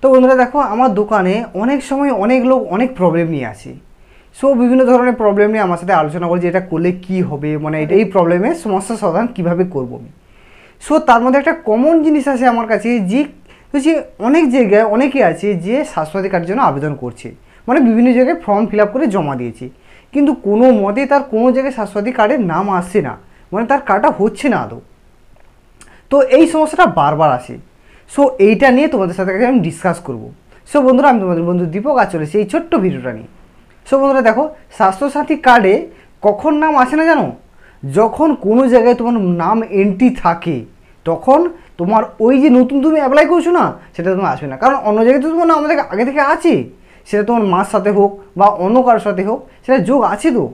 তো বন্ধুরা দেখো আমার দোকানে অনেক সময় অনেক লোক অনেক প্রবলেম নিয়ে আসে সো বিভিন্ন ধরনের প্রবলেম নিয়ে আমার সাথে আলোচনা করি যে এটা করলে কি হবে মানে এটা এই প্রবলেমের সমস্যা সমাধান কিভাবে করব আমি সো তার মধ্যে একটা কমন জিনিস আছে আমার কাছে যে হচ্ছে অনেক জায়গায় অনেকে আছে যে স্বাস্থ্যসাথী কার্ডের জন্য আবেদন করছে মানে বিভিন্ন জায়গায় ফর্ম ফিল করে জমা দিয়েছে কিন্তু কোনো মতে তার কোনো জায়গায় স্বাস্থ্যসাথী কার্ডের নাম আসছে না মানে তার কার্ডটা হচ্ছে না আদৌ তো এই সমস্যাটা বারবার আসে সো এইটা নিয়ে তোমাদের সাথে কাছে আমি ডিসকাস করব সো বন্ধুরা আমি তোমাদের বন্ধু দীপক আর চলেছি এই ছোট্ট ভিডিওটা নিয়ে সো বন্ধুরা দেখো স্বাস্থ্যসাথী কার্ডে কখন নাম আসে না জানো যখন কোনো জায়গায় তোমার নাম এন্ট্রি থাকে তখন তোমার ওই যে নতুন তুমি অ্যাপ্লাই করছো না সেটা তোমার আসবে না কারণ অন্য জায়গায় তো তোমার নাম আমাদের আগে থেকে আছে সেটা তোমার মার সাথে হোক বা অন্য কারোর সাথে হোক সেটা যোগ আছে তো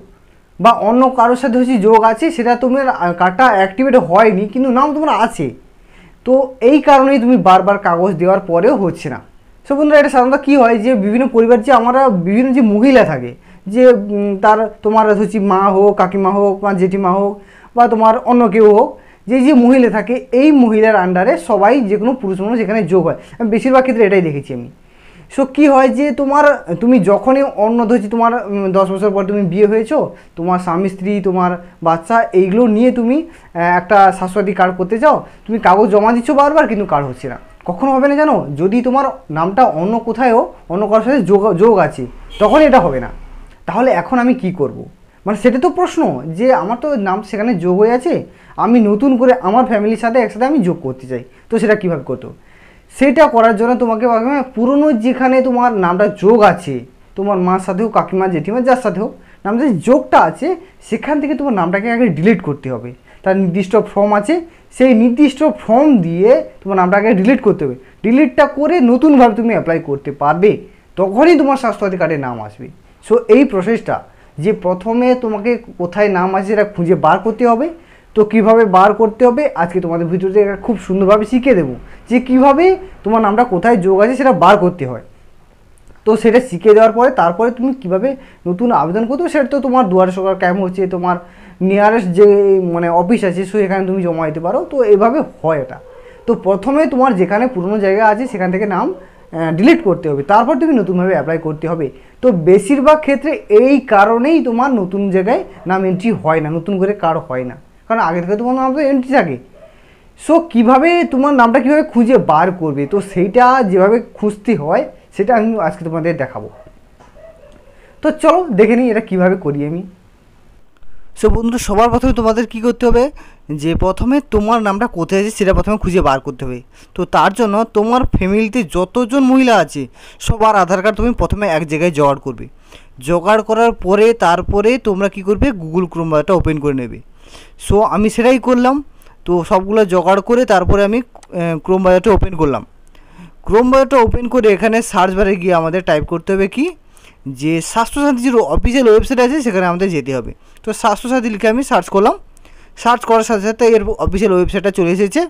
বা অন্য কারোর সাথে হচ্ছে যোগ আছে সেটা তোমার কার্ডটা অ্যাক্টিভেট হয়নি কিন্তু নাম তোমার আছে তো এই কারণেই তুমি বারবার কাগজ দেওয়ার পরেও হচ্ছে না সো বন্ধুরা এটা সাধারণত কী হয় যে বিভিন্ন পরিবার যে আমরা বিভিন্ন যে মহিলা থাকে যে তার তোমার হচ্ছে মা হোক কাকিমা হোক বা জেঠিমা হোক বা তোমার অন্য কেউ হোক যে যে মহিলা থাকে এই মহিলার আন্ডারে সবাই যে কোনো পুরুষ মানুষ এখানে যোগ হয় আমি বেশিরভাগ ক্ষেত্রে এটাই দেখেছি আমি সো কী হয় যে তোমার তুমি যখনই অন্য ধরছি তোমার দশ বছর পর তুমি বিয়ে হয়েছো তোমার স্বামী স্ত্রী তোমার বাচ্চা এইগুলো নিয়ে তুমি একটা স্বাস্থ্যসাথী কার্ড করতে চাও তুমি কাগজ জমা দিচ্ছ বারবার কিন্তু কার্ড হচ্ছে না কখনো হবে না জানো যদি তোমার নামটা অন্য কোথায়ও অন্য কারোর সাথে যোগ যোগ আছে তখন এটা হবে না তাহলে এখন আমি কি করব। মানে সেটা তো প্রশ্ন যে আমার তো নাম সেখানে যোগ হয়ে আছে আমি নতুন করে আমার ফ্যামিলির সাথে একসাথে আমি যোগ করতে চাই তো সেটা কীভাবে করতো সেটা করার জন্য তোমাকে পুরনো যেখানে তোমার নামটা যোগ আছে তোমার মার সাথে হোক কাকিমা জেঠিমা যার সাথে হোক নাম যে যোগটা আছে সেখান থেকে তোমার নামটাকে আগে ডিলিট করতে হবে তার নির্দিষ্ট ফর্ম আছে সেই নির্দিষ্ট ফর্ম দিয়ে তোমার নামটাকে ডিলিট করতে হবে ডিলিটটা করে নতুনভাবে তুমি অ্যাপ্লাই করতে পারবে তখনই তোমার স্বাস্থ্যসাথী কার্ডে নাম আসবে সো এই প্রসেসটা যে প্রথমে তোমাকে কোথায় নাম আছে সেটা খুঁজে বার করতে হবে তো কিভাবে বার করতে হবে আজকে তোমাদের ভিডিওতে এটা খুব সুন্দরভাবে শিখে দেবো যে কিভাবে তোমার নামটা কোথায় যোগ আছে সেটা বার করতে হয় তো সেটা শিখে দেওয়ার পরে তারপরে তুমি কিভাবে নতুন আবেদন করতে সেটা তো তোমার দুয়ারে সরকার ক্যাম্প হচ্ছে তোমার নিয়ারেস্ট যে মানে অফিস আছে সো এখানে তুমি জমা দিতে পারো তো এভাবে হয় এটা তো প্রথমে তোমার যেখানে পুরনো জায়গা আছে সেখান থেকে নাম ডিলিট করতে হবে তারপর তুমি নতুনভাবে অ্যাপ্লাই করতে হবে তো বেশিরভাগ ক্ষেত্রে এই কারণেই তোমার নতুন জায়গায় নাম এন্ট্রি হয় না নতুন করে কার হয় না কারণ আগে থেকে তোমার নাম তো এন্ট্রি থাকে সো কিভাবে তোমার নামটা কিভাবে খুঁজে বার করবে তো সেইটা যেভাবে খুঁজতে হয় সেটা আমি আজকে তোমাদের দেখাবো তো চলো দেখে নিই এটা কিভাবে করি আমি সো বন্ধু সবার প্রথমে তোমাদের কি করতে হবে যে প্রথমে তোমার নামটা কোথায় আছে সেটা প্রথমে খুঁজে বার করতে হবে তো তার জন্য তোমার ফ্যামিলিতে যতজন মহিলা আছে সবার আধার কার্ড তুমি প্রথমে এক জায়গায় জোগাড় করবে জোগাড় করার পরে তারপরে তোমরা কি করবে গুগল ক্রোম ওপেন করে নেবে সো আমি সেটাই করলাম তো সবগুলো জোগাড় করে তারপরে আমি ক্রোম বাজারটা ওপেন করলাম ক্রোম বাজারটা ওপেন করে এখানে সার্চ বারে গিয়ে আমাদের টাইপ করতে হবে কি যে স্বাস্থ্যসাথীর যে অফিসিয়াল ওয়েবসাইট আছে সেখানে আমাদের যেতে হবে তো স্বাস্থ্যসাথী লিখে আমি সার্চ করলাম সার্চ করার সাথে সাথে এর অফিসিয়াল ওয়েবসাইটটা চলে এসেছে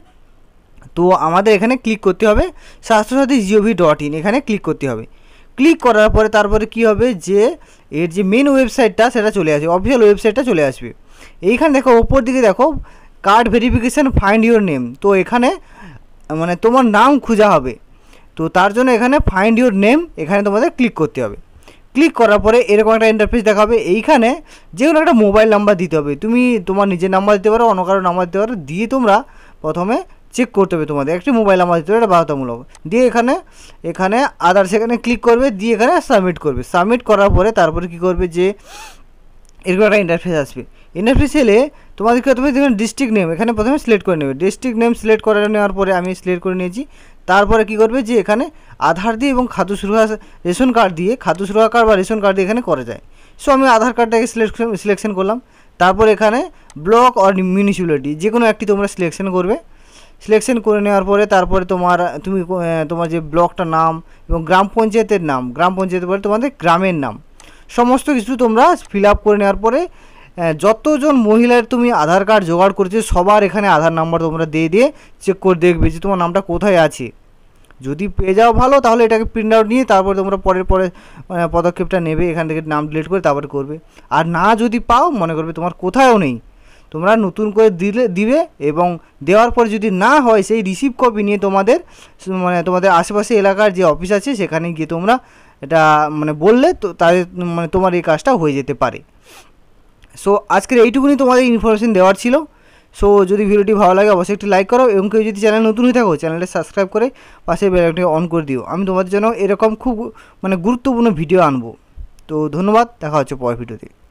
তো আমাদের এখানে ক্লিক করতে হবে স্বাস্থ্যসাথী জিওভি ডট ইন এখানে ক্লিক করতে হবে ক্লিক করার পরে তারপরে কি হবে যে এর যে মেন ওয়েবসাইটটা সেটা চলে আসবে অফিসিয়াল ওয়েবসাইটটা চলে আসবে এইখানে দেখো ওপর দিকে দেখো card verification find your name তো এখানে মানে তোমার নাম খোঁজা হবে তো তার জন্য এখানে ফাইন্ড ইউর নেম এখানে তোমাদের ক্লিক করতে হবে ক্লিক করার পরে এরকম একটা ইন্টারফেস দেখাবে এইখানে যে কোনো একটা মোবাইল নাম্বার দিতে হবে তুমি তোমার নিজের নাম্বার দিতে পারো অন্য কারো নাম্বার দিতে পারো দিয়ে তোমরা প্রথমে চেক করতে হবে তোমাদের একটি মোবাইল নাম্বার দিতে হবে এটা বাধ্যতামূলক দিয়ে এখানে এখানে আদার্স এখানে ক্লিক করবে দিয়ে এখানে সাবমিট করবে সাবমিট করার পরে তারপরে কি করবে যে এরকম একটা ইন্টারফেস আসবে ইনএফসিএলে তোমাদেরকে তুমি দেখবেন ডিস্ট্রিক্ট নেম এখানে প্রথমে সিলেক্ট করে নেবে ডিস্ট্রিক্ট নেম সিলেক্ট করে নেওয়ার পরে আমি সিলেক্ট করে নিয়েছি তারপরে কি করবে যে এখানে আধার দিয়ে এবং খাদ্য সুরক্ষা রেশন কার্ড দিয়ে খাদ্য সুরক্ষা কার্ড বা রেশন কার্ড দিয়ে এখানে করা যায় সো আমি আধার কার্ডটাকে সিলেকশন সিলেকশন করলাম তারপর এখানে ব্লক অর মিউনিসিপ্যালিটি যে কোনো একটি তোমরা সিলেকশন করবে সিলেকশন করে নেওয়ার পরে তারপরে তোমার তুমি তোমার যে ব্লকটার নাম এবং গ্রাম পঞ্চায়েতের নাম গ্রাম পঞ্চায়েতের পরে তোমাদের গ্রামের নাম সমস্ত কিছু তোমরা ফিল আপ করে নেওয়ার পরে যতজন মহিলার তুমি আধার কার্ড জোগাড় করেছো সবার এখানে আধার নাম্বার তোমরা দিয়ে দিয়ে চেক করে দেখবে যে তোমার নামটা কোথায় আছে যদি পেয়ে যাও ভালো তাহলে এটাকে প্রিন্ট আউট নিয়ে তারপর তোমরা পরের পরে পদক্ষেপটা নেবে এখান থেকে নাম ডিলিট করে তারপরে করবে আর না যদি পাও মনে করবে তোমার কোথাও নেই তোমরা নতুন করে দিলে দিবে এবং দেওয়ার পর যদি না হয় সেই রিসিভ কপি নিয়ে তোমাদের মানে তোমাদের আশেপাশে এলাকার যে অফিস আছে সেখানে গিয়ে তোমরা এটা মানে বললে তো তাদের মানে তোমার এই কাজটা হয়ে যেতে পারে সো আজকের এইটুকুনি তোমাদের ইনফরমেশন দেওয়ার ছিল সো যদি ভিডিওটি ভালো লাগে অবশ্যই একটি লাইক করো এবং কেউ যদি চ্যানেল নতুন হয়ে থাকো চ্যানেলটা সাবস্ক্রাইব করে পাশে বেলাইকটি অন করে দিও আমি তোমাদের জন্য এরকম খুব মানে গুরুত্বপূর্ণ ভিডিও আনবো তো ধন্যবাদ দেখা হচ্ছে পরের ভিডিওতে